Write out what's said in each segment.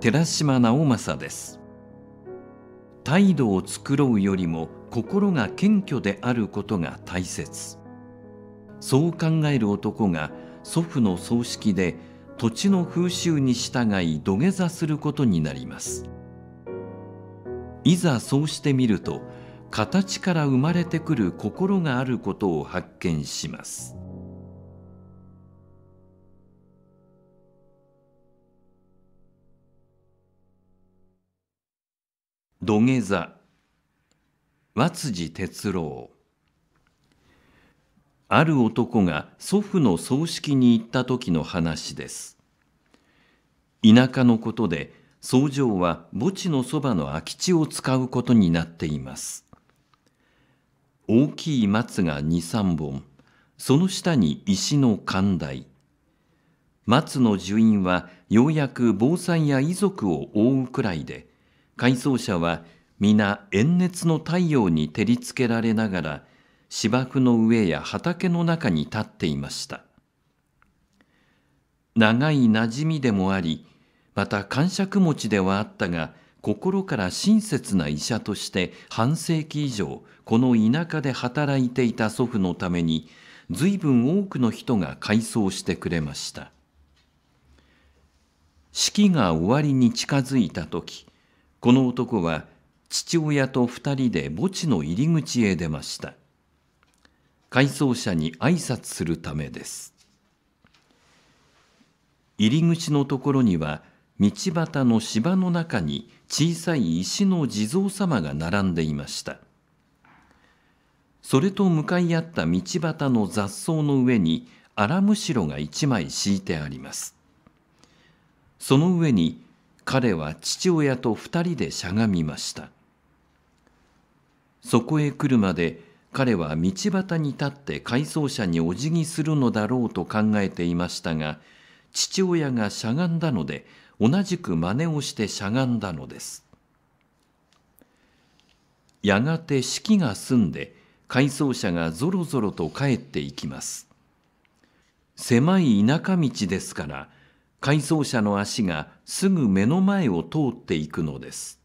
寺島直政です態度を繕うよりも心が謙虚であることが大切そう考える男が祖父の葬式で土地の風習に従い土下座することになりますいざそうしてみると形から生まれてくる心があることを発見します土下座和辻哲郎ある男が祖父の葬式に行った時の話です田舎のことで僧正は墓地のそばの空き地を使うことになっています大きい松が23本その下に石の寛大松の樹蔭はようやく防災や遺族を覆うくらいで回送者は皆炎熱の太陽に照りつけられながら芝生の上や畑の中に立っていました長い馴染みでもありまた感触持ちではあったが心から親切な医者として半世紀以上この田舎で働いていた祖父のために随分多くの人が改装してくれました式が終わりに近づいた時この男は父親と2人で墓地の入り口へ出ました。改葬者に挨拶するためです。入り口のところには道端の芝の中に小さい石の地蔵様が並んでいました。それと向かい合った道端の雑草の上に荒むしろが1枚敷いてあります。その上に彼は父親と二人でしゃがみましたそこへ来るまで彼は道端に立って回送車にお辞儀するのだろうと考えていましたが父親がしゃがんだので同じく真似をしてしゃがんだのですやがて式が済んで回送車がぞろぞろと帰っていきます狭い田舎道ですから回送車の足がすぐ目の前を通っていくのです。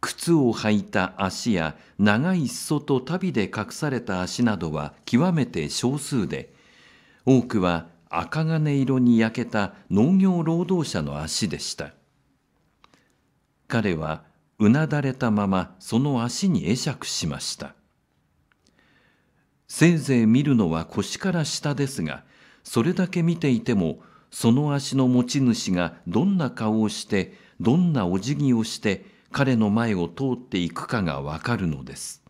靴を履いた足や長い裾と足袋で隠された足などは極めて少数で、多くは赤金色に焼けた農業労働者の足でした。彼はうなだれたままその足に会釈しました。せいぜい見るのは腰から下ですが、それだけ見ていてもその足の持ち主がどんな顔をしてどんなお辞儀をして彼の前を通っていくかがわかるのです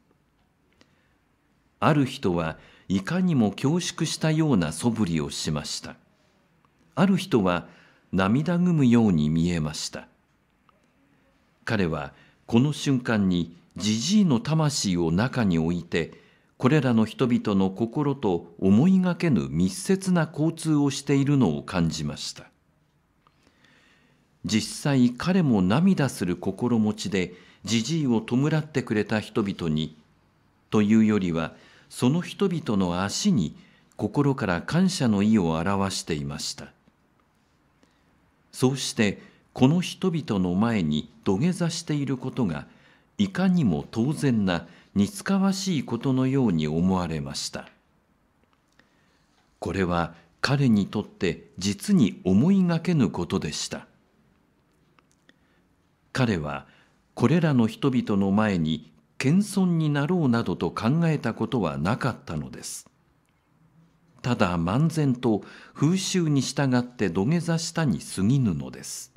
ある人はいかにも恐縮したようなそぶりをしましたある人は涙ぐむように見えました彼はこの瞬間にじじいの魂を中に置いてこれらの人々の心と思いがけぬ密接な交通をしているのを感じました実際彼も涙する心持ちでじじいを弔ってくれた人々にというよりはその人々の足に心から感謝の意を表していましたそうしてこの人々の前に土下座していることがいかにも当然な似つかわしいことのように思われましたこれは彼にとって実に思いがけぬことでした彼はこれらの人々の前に謙遜になろうなどと考えたことはなかったのですただ漫然と風習に従って土下座したに過ぎぬのです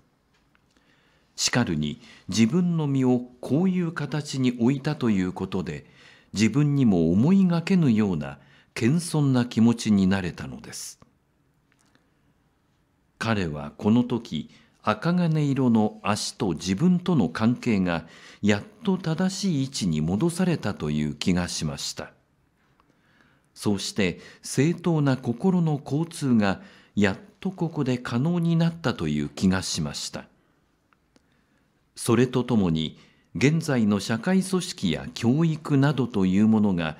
しかるに自分の身をこういう形に置いたということで自分にも思いがけぬような謙遜な気持ちになれたのです彼はこの時赤金色の足と自分との関係がやっと正しい位置に戻されたという気がしましたそうして正当な心の交通がやっとここで可能になったという気がしましたそれとともに現在の社会組織や教育などというものが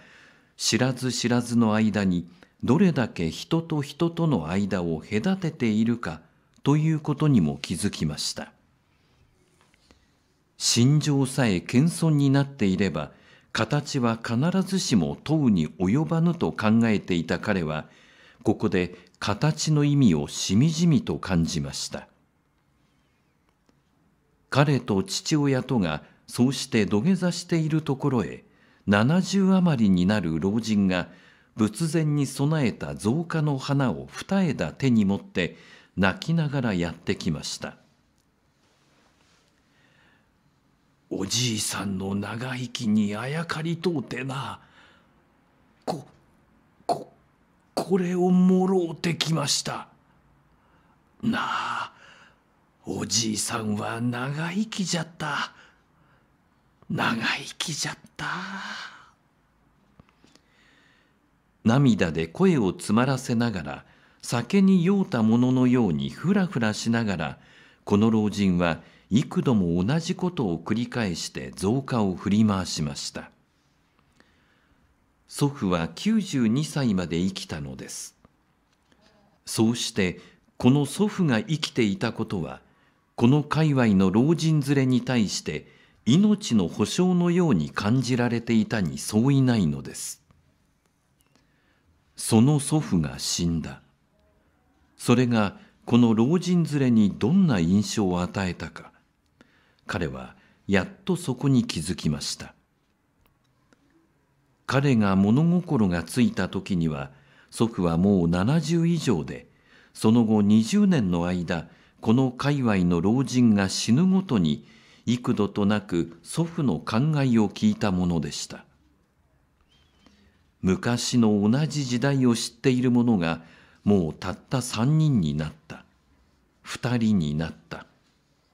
知らず知らずの間にどれだけ人と人との間を隔てているかということにも気づきました心情さえ謙遜になっていれば形は必ずしも問うに及ばぬと考えていた彼はここで形の意味をしみじみと感じました彼と父親とがそうして土下座しているところへ70余りになる老人が仏前に備えた造花の花を二枝手に持って泣きながらやってきましたおじいさんの長生きにあやかりとうてなこここれをもろうてきましたなあおじいさんは長生きじゃった長生きじゃった涙で声を詰まらせながら酒に酔うたもののようにふらふらしながらこの老人は幾度も同じことを繰り返して増加を振り回しました祖父は92歳まで生きたのですそうしてこの祖父が生きていたことはこの界隈の老人連れに対して命の保証のように感じられていたに相違ないのですその祖父が死んだそれがこの老人連れにどんな印象を与えたか彼はやっとそこに気づきました彼が物心がついた時には祖父はもう70以上でその後20年の間この界隈の老人が死ぬごとに幾度となく祖父の考えを聞いたものでした昔の同じ時代を知っている者がもうたった三人になった二人になった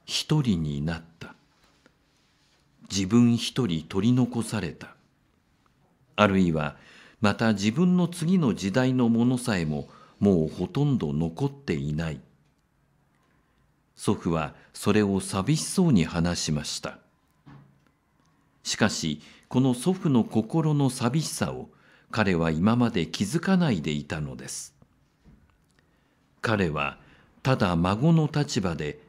一人になった自分一人取り残されたあるいはまた自分の次の時代のものさえももうほとんど残っていない祖父はそれを寂しそうに話しましたしかしこの祖父の心の寂しさを彼は今まで気づかないでいたのです彼はただ孫の立場で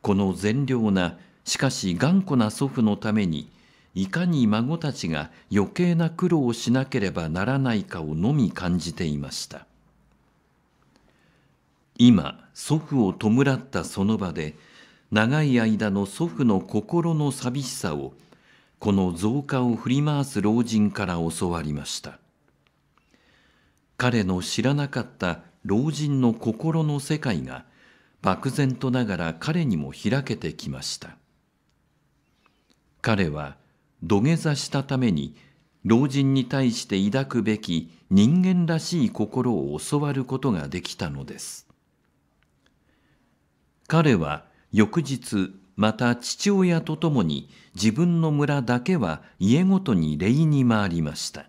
この善良なしかし頑固な祖父のためにいかに孫たちが余計な苦労をしなければならないかをのみ感じていました今祖父を弔ったその場で長い間の祖父の心の寂しさをこの増加を振り回す老人から教わりました彼の知らなかった老人の心の世界が漠然とながら彼にも開けてきました彼は土下座したために老人に対して抱くべき人間らしい心を教わることができたのです彼は翌日また父親と共に自分の村だけは家ごとに礼に回りました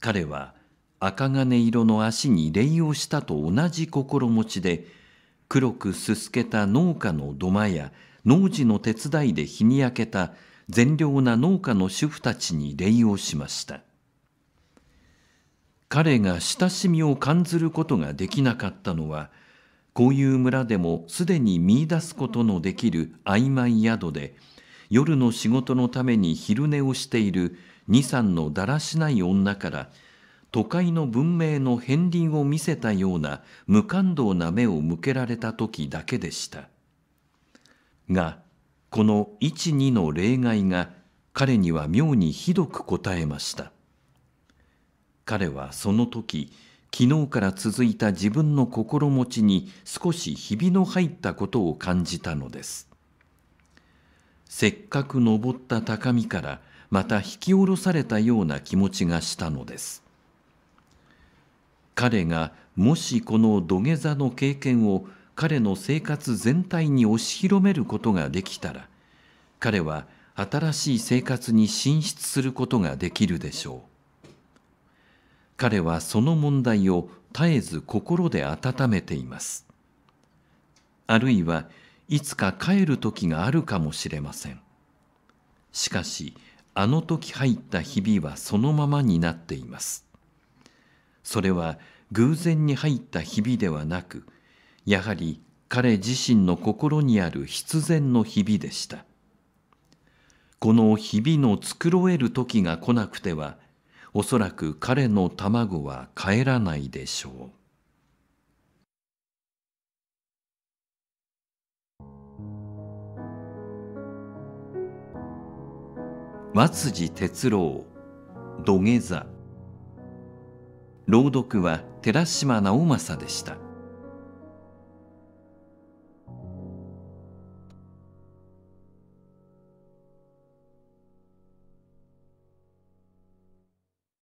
彼は赤金色の足に礼をしたと同じ心持ちで黒くすすけた農家の土間や農事の手伝いで日に焼けた善良な農家の主婦たちに礼をしました彼が親しみを感じることができなかったのはこういう村でもすでに見いだすことのできる曖昧宿で、夜の仕事のために昼寝をしている二三のだらしない女から、都会の文明の片鱗を見せたような無感動な目を向けられた時だけでした。が、この一二の例外が彼には妙にひどく答えました。彼はその時、昨日から続いた自分の心持ちに少しひびの入ったことを感じたのですせっかく登った高みからまた引き下ろされたような気持ちがしたのです彼がもしこの土下座の経験を彼の生活全体に押し広めることができたら彼は新しい生活に進出することができるでしょう彼はその問題を絶えず心で温めています。あるいはいつか帰る時があるかもしれません。しかし、あの時入った日々はそのままになっています。それは偶然に入った日々ではなく、やはり彼自身の心にある必然の日々でした。この日々の繕える時が来なくては、おそらく彼の卵は帰らないでしょう。松地哲郎土下座朗読は寺島直政でした。